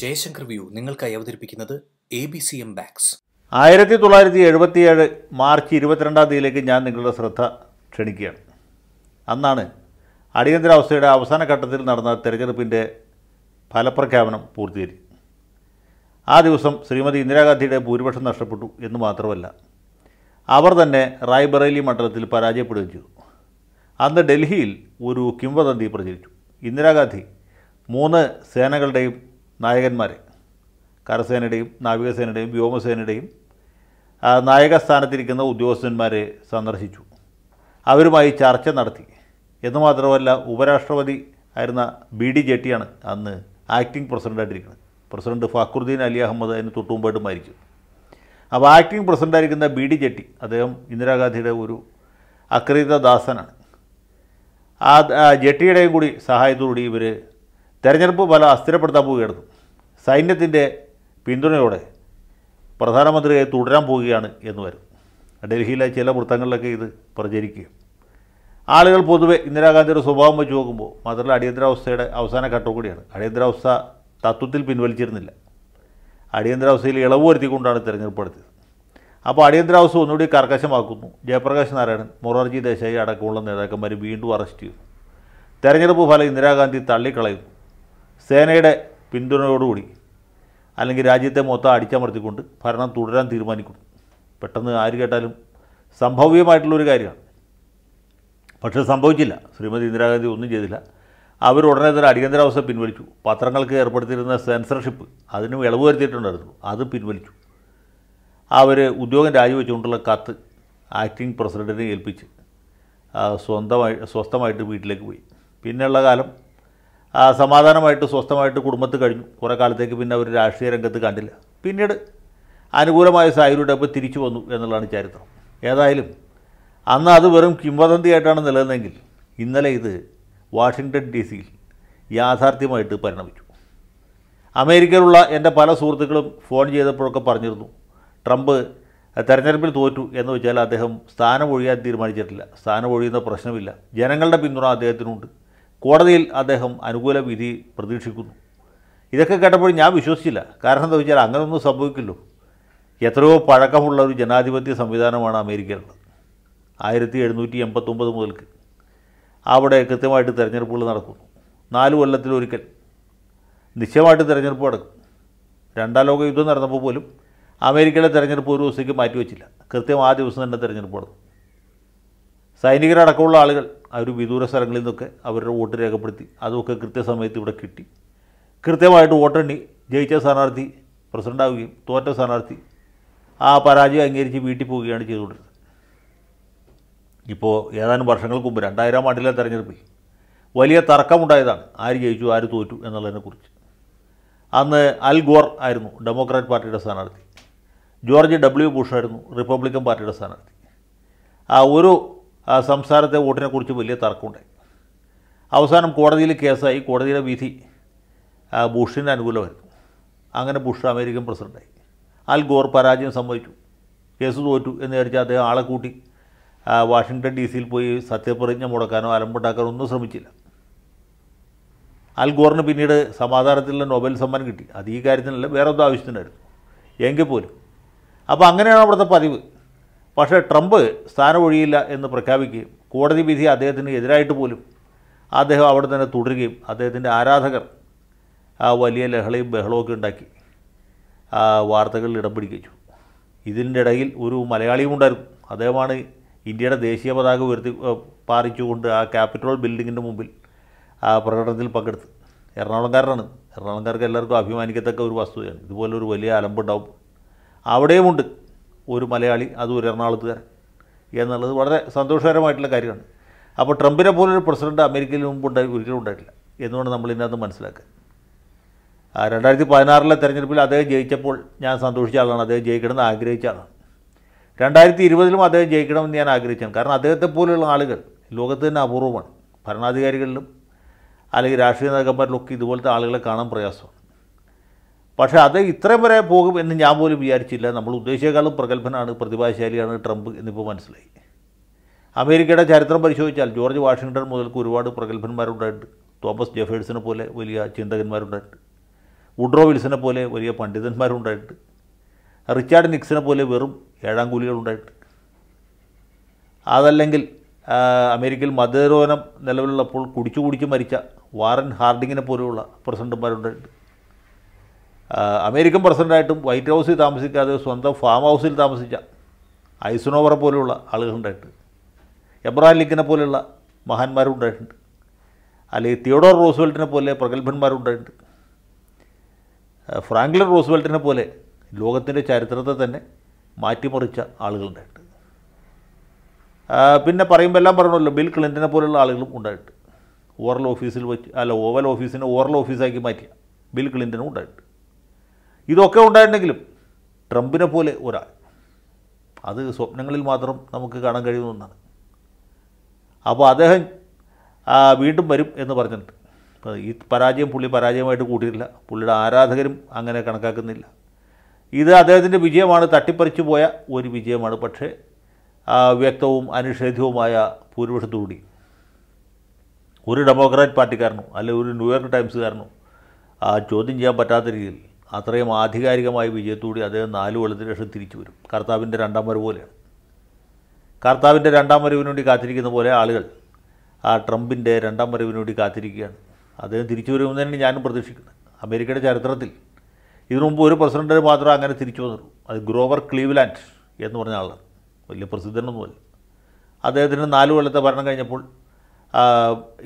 Jaishankar view നിങ്ങൾക്കായി അവതരിപ്പിക്കുന്നത് A B C M ബാക്സ് ആയിരത്തി തൊള്ളായിരത്തി എഴുപത്തിയേഴ് മാർച്ച് ഇരുപത്തിരണ്ടാം തീയതിയിലേക്ക് ഞാൻ നിങ്ങളുടെ ശ്രദ്ധ ക്ഷണിക്കുകയാണ് അന്നാണ് അടിയന്തരാവസ്ഥയുടെ അവസാന ഘട്ടത്തിൽ നടന്ന തെരഞ്ഞെടുപ്പിൻ്റെ ഫലപ്രഖ്യാപനം പൂർത്തീകരി ആ ദിവസം ശ്രീമതി ഇന്ദിരാഗാന്ധിയുടെ ഭൂരിപക്ഷം നഷ്ടപ്പെട്ടു എന്ന് മാത്രമല്ല അവർ തന്നെ റായ്ബറേലി മണ്ഡലത്തിൽ പരാജയപ്പെടുകയും ചെയ്തു അന്ന് ഡൽഹിയിൽ ഒരു കിംവദന്തി പ്രചരിച്ചു ഇന്ദിരാഗാന്ധി മൂന്ന് സേനകളുടെയും നായകന്മാരെ കരസേനയുടെയും നാവികസേനയുടെയും വ്യോമസേനയുടെയും നായക സ്ഥാനത്തിരിക്കുന്ന ഉദ്യോഗസ്ഥന്മാരെ സന്ദർശിച്ചു അവരുമായി ചർച്ച നടത്തി എന്ന് മാത്രമല്ല ഉപരാഷ്ട്രപതി ആയിരുന്ന ബി ഡി ജെട്ടിയാണ് അന്ന് ആക്ടിംഗ് പ്രസിഡൻ്റായിട്ടിരിക്കുന്നത് പ്രസിഡന്റ് ഫാക്രുദ്ദീൻ അലി അഹമ്മദ് അതിന് തൊട്ടുമുമ്പായിട്ട് മരിച്ചു അപ്പോൾ ആക്ടിംഗ് പ്രസിഡൻ്റായിരിക്കുന്ന ബി ഡി ജെട്ടി അദ്ദേഹം ഇന്ദിരാഗാന്ധിയുടെ ഒരു അക്രീത ദാസനാണ് ആ ജെട്ടിയുടെയും കൂടി സഹായത്തോടുകൂടി ഇവർ തെരഞ്ഞെടുപ്പ് ഫലം അസ്ഥിരപ്പെടുത്താൻ പോവുകയായിരുന്നു സൈന്യത്തിൻ്റെ പിന്തുണയോടെ പ്രധാനമന്ത്രിയെ തുടരാൻ പോവുകയാണ് എന്ന് വരും ഡൽഹിയിലെ ചില വൃത്തങ്ങളിലൊക്കെ ഇത് പ്രചരിക്കുകയും ആളുകൾ പൊതുവെ ഇന്ദിരാഗാന്ധിയുടെ സ്വഭാവം വെച്ച് നോക്കുമ്പോൾ മാത്രമല്ല അടിയന്തരാവസ്ഥയുടെ അവസാന ഘട്ടം കൂടിയാണ് അടിയന്തരാവസ്ഥ തത്വത്തിൽ പിൻവലിച്ചിരുന്നില്ല അടിയന്തരാവസ്ഥയിൽ ഇളവ് വരുത്തിക്കൊണ്ടാണ് തിരഞ്ഞെടുപ്പ് എടുത്തത് അപ്പോൾ അടിയന്തരാവസ്ഥ ഒന്നുകൂടി കർക്കശമാക്കുന്നു ജയപ്രകാശ് നാരായണൻ മൊറാർജി ദേശായി അടക്കമുള്ള നേതാക്കന്മാർ വീണ്ടും അറസ്റ്റ് ചെയ്തു തെരഞ്ഞെടുപ്പ് ഫലം ഇന്ദിരാഗാന്ധി തള്ളിക്കളയുന്നു സേനയുടെ പിന്തുണയോടുകൂടി അല്ലെങ്കിൽ രാജ്യത്തെ മൊത്തം അടിച്ചമർത്തിക്കൊണ്ട് ഭരണം തുടരാൻ തീരുമാനിക്കും പെട്ടെന്ന് ആര് കേട്ടാലും സംഭവ്യമായിട്ടുള്ളൊരു കാര്യമാണ് പക്ഷെ സംഭവിച്ചില്ല ശ്രീമതി ഇന്ദിരാഗാന്ധി ഒന്നും ചെയ്തില്ല അവർ ഉടനെ തന്നെ അടിയന്തരാവസ്ഥ പിൻവലിച്ചു പത്രങ്ങൾക്ക് ഏർപ്പെടുത്തിയിരുന്ന സെൻസർഷിപ്പ് അതിന് ഇളവ് വരുത്തിയിട്ടുണ്ടായിരുന്നു അത് പിൻവലിച്ചു അവർ ഉദ്യോഗം രാജിവെച്ചുകൊണ്ടുള്ള കത്ത് ആക്ടിങ് പ്രസിഡൻറ്റിനെ ഏൽപ്പിച്ച് സ്വന്തമായി സ്വസ്ഥമായിട്ട് വീട്ടിലേക്ക് പോയി പിന്നെയുള്ള കാലം സമാധാനമായിട്ട് സ്വസ്ഥമായിട്ട് കുടുംബത്ത് കഴിഞ്ഞു കുറേ കാലത്തേക്ക് പിന്നെ അവർ രാഷ്ട്രീയ രംഗത്ത് കണ്ടില്ല പിന്നീട് അനുകൂലമായ സാഹചര്യമായപ്പോൾ തിരിച്ചു വന്നു എന്നുള്ളതാണ് ചരിത്രം ഏതായാലും അന്ന് അത് വെറും കിംവദന്തിയായിട്ടാണ് നിലനിന്നെങ്കിൽ ഇന്നലെ ഇത് വാഷിങ്ടൺ ഡി സിയിൽ യാഥാർത്ഥ്യമായിട്ട് പരിണമിച്ചു അമേരിക്കയിലുള്ള എൻ്റെ പല സുഹൃത്തുക്കളും ഫോൺ ചെയ്തപ്പോഴൊക്കെ പറഞ്ഞിരുന്നു ട്രംപ് തെരഞ്ഞെടുപ്പിൽ തോറ്റു എന്ന് വെച്ചാൽ അദ്ദേഹം സ്ഥാനം ഒഴിയാൻ തീരുമാനിച്ചിട്ടില്ല സ്ഥാനം ഒഴിയുന്ന പ്രശ്നമില്ല ജനങ്ങളുടെ പിന്തുണ അദ്ദേഹത്തിനുണ്ട് കോടതിയിൽ അദ്ദേഹം അനുകൂല വിധി പ്രതീക്ഷിക്കുന്നു ഇതൊക്കെ കേട്ടപ്പോൾ ഞാൻ വിശ്വസിച്ചില്ല കാരണം എന്താ വെച്ചാൽ അങ്ങനൊന്നും സംഭവിക്കില്ലോ എത്രയോ പഴക്കമുള്ള ഒരു ജനാധിപത്യ സംവിധാനമാണ് അമേരിക്കയിലുള്ളത് ആയിരത്തി എഴുന്നൂറ്റി എൺപത്തൊമ്പത് മുതൽക്ക് അവിടെ കൃത്യമായിട്ട് തിരഞ്ഞെടുപ്പുകൾ നടക്കുന്നു നാല് കൊല്ലത്തിലൊരിക്കൽ നിശ്ചയമായിട്ട് തിരഞ്ഞെടുപ്പ് നടക്കും രണ്ടാം ലോക യുദ്ധം നടന്നപ്പോൾ പോലും അമേരിക്കയിലെ തിരഞ്ഞെടുപ്പ് ഒരു ദിവസത്തേക്ക് മാറ്റിവെച്ചില്ല കൃത്യം ആ ദിവസം തന്നെ തിരഞ്ഞെടുപ്പ് നടന്നു സൈനികരടക്കമുള്ള ആളുകൾ അവർ വിദൂര സ്ഥലങ്ങളിൽ നിന്നൊക്കെ അവരുടെ വോട്ട് രേഖപ്പെടുത്തി അതൊക്കെ കൃത്യസമയത്ത് ഇവിടെ കിട്ടി കൃത്യമായിട്ട് വോട്ടെണ്ണി ജയിച്ച സ്ഥാനാർത്ഥി പ്രസിഡൻ്റാവുകയും തോറ്റ സ്ഥാനാർത്ഥി ആ പരാജയം അംഗീകരിച്ച് വീട്ടിൽ പോവുകയാണ് ചെയ്തുകൊണ്ടിരുന്നത് ഇപ്പോൾ ഏതാനും വർഷങ്ങൾക്ക് മുമ്പ് രണ്ടായിരം ആണ്ടിലെ തെരഞ്ഞെടുപ്പിൽ വലിയ തർക്കമുണ്ടായതാണ് ആര് ജയിച്ചു ആര് തോറ്റു കുറിച്ച് അന്ന് അൽ ഗോർ ആയിരുന്നു ഡെമോക്രാറ്റ് പാർട്ടിയുടെ സ്ഥാനാർത്ഥി ജോർജ് ഡബ്ല്യു ബുഷായിരുന്നു റിപ്പബ്ലിക്കൻ പാർട്ടിയുടെ സ്ഥാനാർത്ഥി ആ ഒരു സംസ്ഥാനത്തെ വോട്ടിനെക്കുറിച്ച് വലിയ തർക്കമുണ്ടായി അവസാനം കോടതിയിൽ കേസായി കോടതിയുടെ വിധി ബുഷിൻ്റെ അനുകൂലമായിരുന്നു അങ്ങനെ ബുഷ് അമേരിക്കൻ പ്രസിഡൻ്റായി അൽ ഗോർ പരാജയം സംഭവിച്ചു കേസ് തോറ്റു എന്ന് വിചാരിച്ചാൽ അദ്ദേഹം ആളെ കൂട്ടി വാഷിങ്ടൺ ഡി സിയിൽ പോയി സത്യപ്രതിജ്ഞ മുടക്കാനോ അലമ്പുണ്ടാക്കാനോ ഒന്നും ശ്രമിച്ചില്ല അൽ ഗോറിന് പിന്നീട് സമാധാനത്തിലുള്ള നോബൽ സമ്മാനം കിട്ടി അത് ഈ കാര്യത്തിനല്ല വേറെ ഒന്നും ആവശ്യത്തിനായിരുന്നു എങ്കിൽ പോലും അപ്പോൾ അങ്ങനെയാണ് അവിടുത്തെ പതിവ് പക്ഷേ ട്രംപ് സ്ഥാനമൊഴിയില്ല എന്ന് പ്രഖ്യാപിക്കുകയും കോടതി വിധി അദ്ദേഹത്തിന് എതിരായിട്ട് പോലും അദ്ദേഹം അവിടെ തന്നെ തുടരുകയും അദ്ദേഹത്തിൻ്റെ ആരാധകർ ആ വലിയ ലഹളയും ബഹളമൊക്കെ ഉണ്ടാക്കി ആ വാർത്തകളിൽ ഇടം പിടിക്കിച്ചു ഇതിൻ്റെ ഇടയിൽ ഒരു മലയാളിയും ഉണ്ടായിരുന്നു അദ്ദേഹമാണ് ഇന്ത്യയുടെ ദേശീയ പതാക ഉയർത്തി പാറിച്ചുകൊണ്ട് ആ ക്യാപിറ്റോൾ ബിൽഡിങ്ങിൻ്റെ മുമ്പിൽ ആ പ്രകടനത്തിൽ പങ്കെടുത്ത് എറണാകുളംകാരനാണ് എറണാകുളംകാർക്ക് എല്ലാവർക്കും അഭിമാനിക്കത്തക്ക ഒരു വസ്തുതയാണ് ഇതുപോലൊരു വലിയ അലമ്പുണ്ടാവും അവിടെയുമുണ്ട് ഒരു മലയാളി അത് ഒരു എറണാകുളത്തുകാരൻ എന്നുള്ളത് വളരെ സന്തോഷകരമായിട്ടുള്ള കാര്യമാണ് അപ്പോൾ ട്രംപിനെ പോലൊരു പ്രസിഡന്റ് അമേരിക്കയിൽ മുമ്പ് ഉണ്ടായി ഒരിക്കലും ഉണ്ടായിട്ടില്ല എന്നുകൊണ്ട് നമ്മൾ ഇതിനകത്ത് മനസ്സിലാക്കുക രണ്ടായിരത്തി പതിനാറിലെ തെരഞ്ഞെടുപ്പിൽ അദ്ദേഹം ജയിച്ചപ്പോൾ ഞാൻ സന്തോഷിച്ച ആളാണ് അദ്ദേഹം ജയിക്കണമെന്ന് ആഗ്രഹിച്ച ആളാണ് രണ്ടായിരത്തി ഇരുപതിലും അദ്ദേഹം ജയിക്കണമെന്ന് ഞാൻ ആഗ്രഹിച്ചാണ് കാരണം അദ്ദേഹത്തെ പോലെയുള്ള ആളുകൾ ലോകത്ത് തന്നെ അപൂർവമാണ് ഭരണാധികാരികളിലും അല്ലെങ്കിൽ രാഷ്ട്രീയ നേതാക്കന്മാരിലും ഇതുപോലത്തെ ആളുകളെ കാണാൻ പ്രയാസമാണ് പക്ഷേ അത് ഇത്രയും വരെ പോകും എന്ന് ഞാൻ പോലും വിചാരിച്ചില്ല നമ്മൾ ഉദ്ദേശിച്ചേക്കാളും പ്രഗത്ഭനാണ് പ്രതിഭാശാലിയാണ് ട്രംപ് എന്നിപ്പോൾ മനസ്സിലായി അമേരിക്കയുടെ ചരിത്രം പരിശോധിച്ചാൽ ജോർജ് വാഷിങ്ടൺ മുതൽക്ക് ഒരുപാട് പ്രഗത്ഭന്മാരുണ്ടായിട്ടുണ്ട് തോമസ് ജെഫേഴ്സിനെ പോലെ വലിയ ചിന്തകന്മാരുണ്ടായിട്ടുണ്ട് വുഡ്രോ വിൽസിനെ പോലെ വലിയ പണ്ഡിതന്മാരുണ്ടായിട്ടുണ്ട് റിച്ചാർഡ് നിക്സിനെ പോലെ വെറും ഏഴാം കൂലികളുണ്ടായിട്ടുണ്ട് അതല്ലെങ്കിൽ അമേരിക്കയിൽ മതരോധനം നിലവിലുള്ളപ്പോൾ കുടിച്ചു കുടിച്ച് മരിച്ച വാറൻ ഹാർഡിങ്ങിനെ പോലെയുള്ള പ്രസിഡന്റുമാരുണ്ടായിട്ടുണ്ട് അമേരിക്കൻ പ്രസിഡൻ്റായിട്ടും വൈറ്റ് ഹൗസിൽ താമസിക്കാതെ സ്വന്തം ഫാം ഹൗസിൽ താമസിച്ച ഐസനോവറ പോലെയുള്ള ആളുകളുണ്ടായിട്ട് എബ്രഹാം ലിങ്കിനെ പോലെയുള്ള മഹാന്മാരുണ്ടായിട്ടുണ്ട് അല്ലെങ്കിൽ തിയോഡോർ റോസ്വെൽറ്റിനെ പോലെ പ്രഗത്ഭന്മാരുണ്ടായിട്ടുണ്ട് ഫ്രാങ്ക്ലിൻ റോസ്വെൽറ്റിനെ പോലെ ലോകത്തിൻ്റെ ചരിത്രത്തെ തന്നെ മാറ്റിമറിച്ച ആളുകളുണ്ടായിട്ടുണ്ട് പിന്നെ പറയുമ്പോൾ എല്ലാം പറഞ്ഞല്ലോ ബിൽ ക്ലിൻറ്റിനെ പോലെയുള്ള ആളുകളും ഉണ്ടായിട്ട് ഓറൽ ഓഫീസിൽ വെച്ച് അല്ല ഓവൽ ഓഫീസിനെ ഓറൽ ഓഫീസാക്കി മാറ്റിയ ബിൽ ക്ലിൻറ്റിനും ഉണ്ടായിട്ട് ഇതൊക്കെ ഉണ്ടായിട്ടുണ്ടെങ്കിലും ട്രംപിനെ പോലെ ഒരാൾ അത് സ്വപ്നങ്ങളിൽ മാത്രം നമുക്ക് കാണാൻ കഴിയുന്ന ഒന്നാണ് അപ്പോൾ അദ്ദേഹം വീണ്ടും വരും എന്ന് പറഞ്ഞിട്ടുണ്ട് ഈ പരാജയം പുള്ളി പരാജയമായിട്ട് കൂട്ടിയിട്ടില്ല പുള്ളിയുടെ ആരാധകരും അങ്ങനെ കണക്കാക്കുന്നില്ല ഇത് അദ്ദേഹത്തിൻ്റെ വിജയമാണ് തട്ടിപ്പറിച്ചു പോയ ഒരു വിജയമാണ് പക്ഷേ വ്യക്തവും അനിഷേധ്യവുമായ ഭൂരിപക്ഷത്തോടി ഒരു ഡെമോക്രാറ്റ് പാർട്ടിക്കാരനോ അല്ലെങ്കിൽ ഒരു ന്യൂയോർക്ക് ടൈംസുകാരനോ ചോദ്യം ചെയ്യാൻ പറ്റാത്ത രീതിയിൽ അത്രയും ആധികാരികമായ വിജയത്തോടെ അദ്ദേഹം നാല് കൊല്ലത്തിന് ശേഷം തിരിച്ചു വരും കർത്താവിൻ്റെ രണ്ടാം വരവ് പോലെയാണ് കർത്താവിൻ്റെ രണ്ടാം വരവിന് വേണ്ടി കാത്തിരിക്കുന്ന പോലെ ആളുകൾ ആ ട്രംപിൻ്റെ രണ്ടാം വരവിന് വേണ്ടി കാത്തിരിക്കുകയാണ് അദ്ദേഹം തിരിച്ചു വരുമെന്ന് തന്നെ ഞാനും പ്രതീക്ഷിക്കുന്നത് അമേരിക്കയുടെ ചരിത്രത്തിൽ ഇതിനു മുമ്പ് ഒരു പ്രസിഡൻറ്റ് മാത്രമേ അങ്ങനെ തിരിച്ചു വന്നുള്ളൂ അത് ഗ്രോവർ ക്ലീവ്ലാൻഡ് എന്ന് പറഞ്ഞ ആളാണ് വലിയ പ്രസിദ്ധനൊന്നുമല്ല അദ്ദേഹത്തിന് നാല് കൊല്ലത്തെ ഭരണം കഴിഞ്ഞപ്പോൾ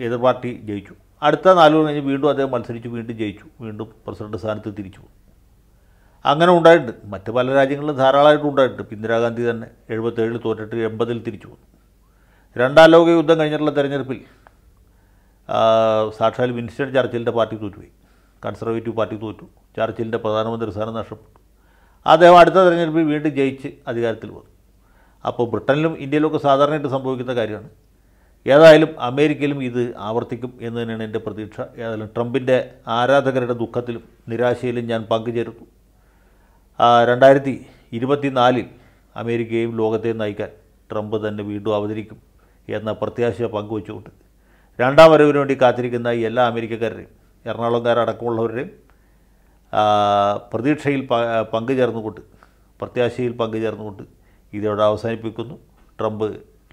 എതിർ പാർട്ടി ജയിച്ചു അടുത്ത നാലു കഴിഞ്ഞ് വീണ്ടും അദ്ദേഹം മത്സരിച്ച് വീണ്ടും ജയിച്ചു വീണ്ടും പ്രസിഡന്റ് സ്ഥാനത്ത് തിരിച്ചു അങ്ങനെ ഉണ്ടായിട്ടുണ്ട് മറ്റ് പല രാജ്യങ്ങളിലും ധാരാളമായിട്ട് ഉണ്ടായിട്ടുണ്ട് ഇന്ദിരാഗാന്ധി തന്നെ എഴുപത്തേഴിൽ തോറ്റിട്ട് എൺപതിൽ തിരിച്ചു വന്നു രണ്ടാം ലോക യുദ്ധം കഴിഞ്ഞിട്ടുള്ള തെരഞ്ഞെടുപ്പിൽ സാക്ഷാൽ വിൻസ്റ്റൺ ചർച്ചിലിൻ്റെ പാർട്ടി തോറ്റുപോയി കൺസർവേറ്റീവ് പാർട്ടി തോറ്റു ചർച്ചിലിൻ്റെ പ്രധാനമന്ത്രി സ്ഥാനം നഷ്ടപ്പെട്ടു അദ്ദേഹം അടുത്ത തെരഞ്ഞെടുപ്പിൽ വീണ്ടും ജയിച്ച് അധികാരത്തിൽ വന്നു അപ്പോൾ ബ്രിട്ടനിലും ഇന്ത്യയിലും ഒക്കെ സാധാരണയായിട്ട് സംഭവിക്കുന്ന കാര്യമാണ് ഏതായാലും അമേരിക്കയിലും ഇത് ആവർത്തിക്കും എന്ന് തന്നെയാണ് എൻ്റെ പ്രതീക്ഷ ഏതായാലും ട്രംപിൻ്റെ ആരാധകരുടെ ദുഃഖത്തിലും നിരാശയിലും ഞാൻ പങ്കുചേർത്തു രണ്ടായിരത്തി ഇരുപത്തിനാലിൽ അമേരിക്കയും ലോകത്തെയും നയിക്കാൻ ട്രംപ് തന്നെ വീണ്ടും അവതരിക്കും എന്ന പ്രത്യാശ പങ്കുവച്ചുകൊണ്ട് രണ്ടാം വരവിന് വേണ്ടി കാത്തിരിക്കുന്ന എല്ലാ അമേരിക്കക്കാരുടെയും എറണാകുളംകാരടക്കമുള്ളവരുടെയും പ്രതീക്ഷയിൽ പങ്കുചേർന്നുകൊണ്ട് പ്രത്യാശയിൽ പങ്കുചേർന്നുകൊണ്ട് ഇതോടെ അവസാനിപ്പിക്കുന്നു ട്രംപ്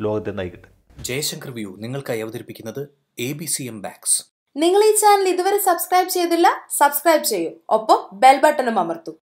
ലോകത്തെ നയിക്കട്ടെ ജയശങ്കർ വ്യൂ നിങ്ങൾക്കായി അവതരിപ്പിക്കുന്നത് എ ബി സി എം ബാക്സ് നിങ്ങൾ ഈ ചാനൽ ഇതുവരെ സബ്സ്ക്രൈബ് ചെയ്തില്ല സബ്സ്ക്രൈബ് ചെയ്യൂ ഒപ്പം ബെൽ ബട്ടണും അമർത്തൂ